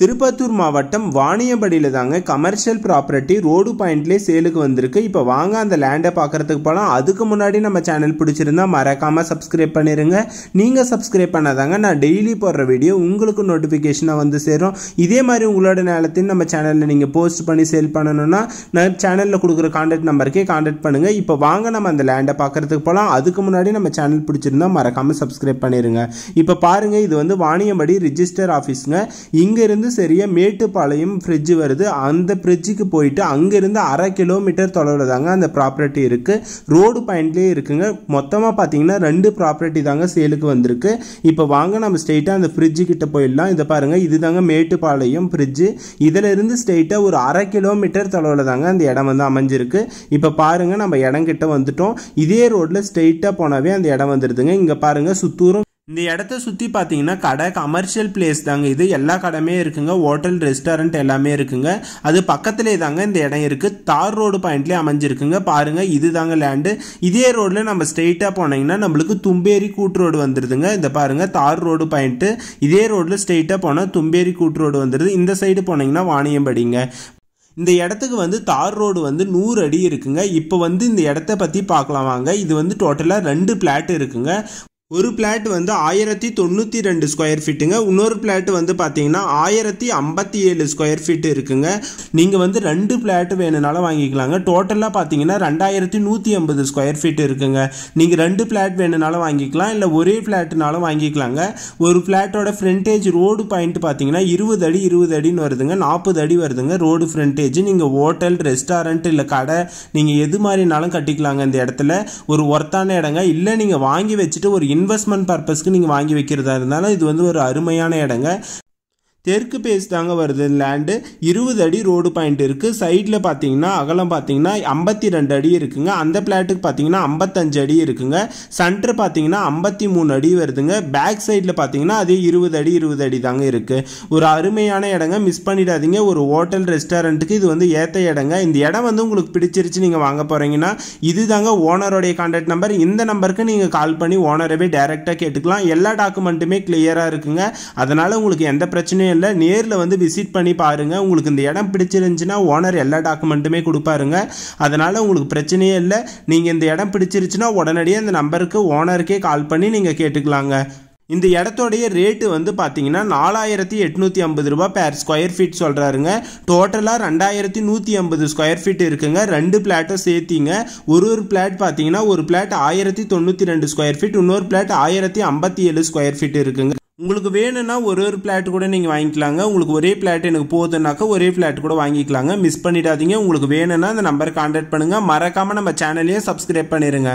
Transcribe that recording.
திருப்பத்தூர் மாவட்டம் வாணியம்படியில் தாங்க commercial property road பாயிண்ட்லேயே சேலுக்கு வந்திருக்கு இப்போ வாங்க அந்த லேண்டை பார்க்குறதுக்கு போகலாம் அதுக்கு முன்னாடி நம்ம சேனல் பிடிச்சிருந்தா மறக்காமல் சப்ஸ்கிரைப் பண்ணிடுங்க நீங்கள் சப்ஸ்கிரைப் பண்ணாதாங்க நான் டெய்லி போடுற வீடியோ உங்களுக்கு நோட்டிஃபிகேஷனாக வந்து சேரும் இதே மாதிரி உங்களோட நேரத்தையும் நம்ம சேனலில் நீங்கள் போஸ்ட் பண்ணி சேல் பண்ணணும்னா நான் சேனலில் கொடுக்குற காண்டாக்ட் நம்பருக்கே காண்டாக்ட் பண்ணுங்கள் இப்போ வாங்க நம்ம அந்த லேண்டை பார்க்குறதுக்கு போகலாம் அதுக்கு முன்னாடி நம்ம சேனல் பிடிச்சிருந்தா மறக்காமல் சப்ஸ்கிரைப் பண்ணிடுங்க இப்போ பாருங்கள் இது வந்து வாணியம்படி ரிஜிஸ்டர் ஆஃபீஸுங்க இங்கேருந்து சரியாக மேட்டுப்பாளையம் ஃப்ரிட்ஜ் வருது அந்த ஃப்ரிட்ஜுக்கு போயிட்டு அங்கேருந்து அரை கிலோமீட்டர் தொலைவில் தாங்க அந்த ப்ராப்பர்ட்டி இருக்குது ரோடு பாயிண்ட்லேயே இருக்குங்க மொத்தமாக பார்த்தீங்கன்னா ரெண்டு ப்ராப்பர்ட்டி தாங்க சேலுக்கு வந்திருக்கு இப்போ வாங்க நம்ம ஸ்ட்ரெயிட்டாக அந்த ஃப்ரிட்ஜு கிட்ட போயிடலாம் இதை பாருங்கள் இது தாங்க மேட்டுப்பாளையம் ஃப்ரிட்ஜு இதிலிருந்து ஸ்ட்ரெயிட்டாக ஒரு அரை கிலோமீட்டர் தொலைவில் தாங்க அந்த இடம் வந்து அமைஞ்சிருக்கு இப்போ பாருங்கள் நம்ம இடம் கிட்டே வந்துட்டோம் இதே ரோட்டில் ஸ்ட்ரெயிட்டாக போனாவே அந்த இடம் வந்துடுதுங்க இங்கே பாருங்கள் சுத்தூரம் இந்த இடத்த சுற்றி பார்த்தீங்கன்னா கடை கமர்ஷியல் பிளேஸ் தாங்க இது எல்லா கடையுமே இருக்குங்க ஹோட்டல் ரெஸ்டாரண்ட் எல்லாமே இருக்குங்க அது பக்கத்திலே தாங்க இந்த இடம் இருக்குது தார் ரோடு பாயிண்ட்லேயே அமைஞ்சிருக்குங்க பாருங்கள் இது தாங்க லேண்டு இதே ரோடில் நம்ம ஸ்ட்ரெயிட்டாக போனீங்கன்னா நம்மளுக்கு தும்பேரி கூட்டு ரோடு வந்துடுதுங்க இந்த பாருங்கள் தார் ரோடு பாயிண்ட்டு இதே ரோடில் ஸ்ட்ரெயிட்டாக போனால் தும்பேரி கூட்டு ரோடு வந்துடுது இந்த சைடு போனீங்கன்னா வாணியம்படிங்க இந்த இடத்துக்கு வந்து தார் ரோடு வந்து நூறு அடி இருக்குங்க இப்போ வந்து இந்த இடத்த பற்றி பார்க்கலாம் வாங்க இது வந்து டோட்டலாக ரெண்டு பிளாட் இருக்குங்க ஒரு பிளாட் வந்து ஆயிரத்தி தொண்ணூற்றி ரெண்டு ஸ்கொயர் ஃபீட்டுங்க இன்னொரு பிளாட் வந்து பார்த்தீங்கன்னா ஆயிரத்தி ஐம்பத்தி ஏழு ஸ்கொயர் ஃபீட் இருக்குங்க நீங்கள் வந்து ரெண்டு பிளாட் வேணும்னாலும் வாங்கிக்கலாங்க டோட்டலாக பார்த்தீங்கன்னா ரெண்டாயிரத்தி நூற்றி ஐம்பது ஸ்கொயர் ஃபீட் இருக்குங்க நீங்கள் ரெண்டு பிளாட் வேணும்னாலும் வாங்கிக்கலாம் இல்லை ஒரே பிளாட்னாலும் வாங்கிக்கலாங்க ஒரு பிளாட்டோட ஃப்ரண்டேஜ் ரோடு பாயிண்ட் பார்த்தீங்கன்னா இருபது அடி இருபது அடின்னு வருதுங்க நாற்பது அடி வருதுங்க ரோடு ஃப்ரண்டேஜ் நீங்கள் ஹோட்டல் ரெஸ்டாரண்ட் இல்லை கடை நீங்கள் எது மாதிரினாலும் கட்டிக்கலாங்க இந்த இடத்துல ஒரு ஒர்த்தான இடங்க இல்லை நீங்கள் வாங்கி வச்சுட்டு ஒரு இன்வெஸ்ட்மெண்ட் பர்பஸ்க்கு நீங்கள் வாங்கி வைக்கிறதா இருந்தாலும் இது வந்து ஒரு அருமையான இடங்க தெற்கு பேஸ் தாங்க வருது லேண்டு இருபது அடி ரோடு பாயிண்ட் இருக்குது சைடில் பார்த்தீங்கன்னா அகலம் பார்த்தீங்கன்னா ஐம்பத்தி ரெண்டு அடி இருக்குங்க அந்த பிளாட்டுக்கு பார்த்தீங்கன்னா ஐம்பத்தஞ்சு அடி இருக்குங்க சென்டர் பார்த்தீங்கன்னா ஐம்பத்தி மூணு அடி வருதுங்க பேக் சைடில் பார்த்தீங்கன்னா அதே இருபது அடி இருபது அடி தாங்க இருக்குது ஒரு அருமையான இடங்க மிஸ் பண்ணிடாதீங்க ஒரு ஹோட்டல் ரெஸ்டாரண்ட்டுக்கு இது வந்து ஏற்ற இடங்க இந்த இடம் வந்து உங்களுக்கு பிடிச்சிருச்சு நீங்கள் வாங்க போகிறீங்கன்னா இது தாங்க ஓனருடைய கான்டாக்ட் நம்பர் இந்த நம்பருக்கு நீங்கள் கால் பண்ணி ஓனரவே டேரெக்டாக கேட்டுக்கலாம் எல்லா டாக்குமெண்ட்டுமே கிளியராக இருக்குங்க அதனால் உங்களுக்கு எந்த பிரச்சனையும் இல்லை நேரில் வந்து விசிட் பண்ணி பாருங்கள் உங்களுக்கு இந்த இடம் பிடிச்சிருந்துச்சின்னா ஓனர் எல்லா டாக்குமெண்ட்டுமே கொடுப்பாருங்க அதனால் உங்களுக்கு பிரச்சனையே இல்லை நீங்கள் இந்த இடம் பிடிச்சிருச்சுன்னா உடனடியாக இந்த நம்பருக்கு ஓனருக்கே கால் பண்ணி நீங்கள் கேட்டுக்கலாங்க இந்த இடத்தோடைய ரேட்டு வந்து பார்த்தீங்கன்னா நாலாயிரத்தி எட்நூற்றி ஐம்பது ரூபா பேர் ஸ்கொயர் ஃபீட் சொல்கிறாருங்க டோட்டலாக ரெண்டாயிரத்தி நூற்றி ஐம்பது ஸ்கொயர் ஃபீட் இருக்குங்க ரெண்டு பிளாட்டை சேர்த்திங்க ஒரு ஒரு பிளாட் பார்த்தீங்கன்னா ஒரு பிளாட் ஆயிரத்தி தொண்ணூற்றி ரெண்டு ஸ்கொயர் ஃபீட் இன்னொரு பிளாட் ஆயிரத்தி ஐம்பத்தி ஏழு ஸ்கொயர் ஃபீட் இருக்குங்க உங்களுக்கு வேணும்னா ஒரு ஒரு பிளாட் கூட நீங்கள் வாங்கிக்கலாங்க உங்களுக்கு ஒரே பிளாட் எனக்கு போதுன்னாக்கா ஒரே பிளாட் கூட வாங்கிக்கலாங்க மிஸ் பண்ணிடாதீங்க உங்களுக்கு வேணும்னா அந்த நம்பரை கான்டாக்ட் பண்ணுங்கள் மறக்காமல் நம்ம சேனலையும் சப்ஸ்கிரைப் பண்ணிடுங்க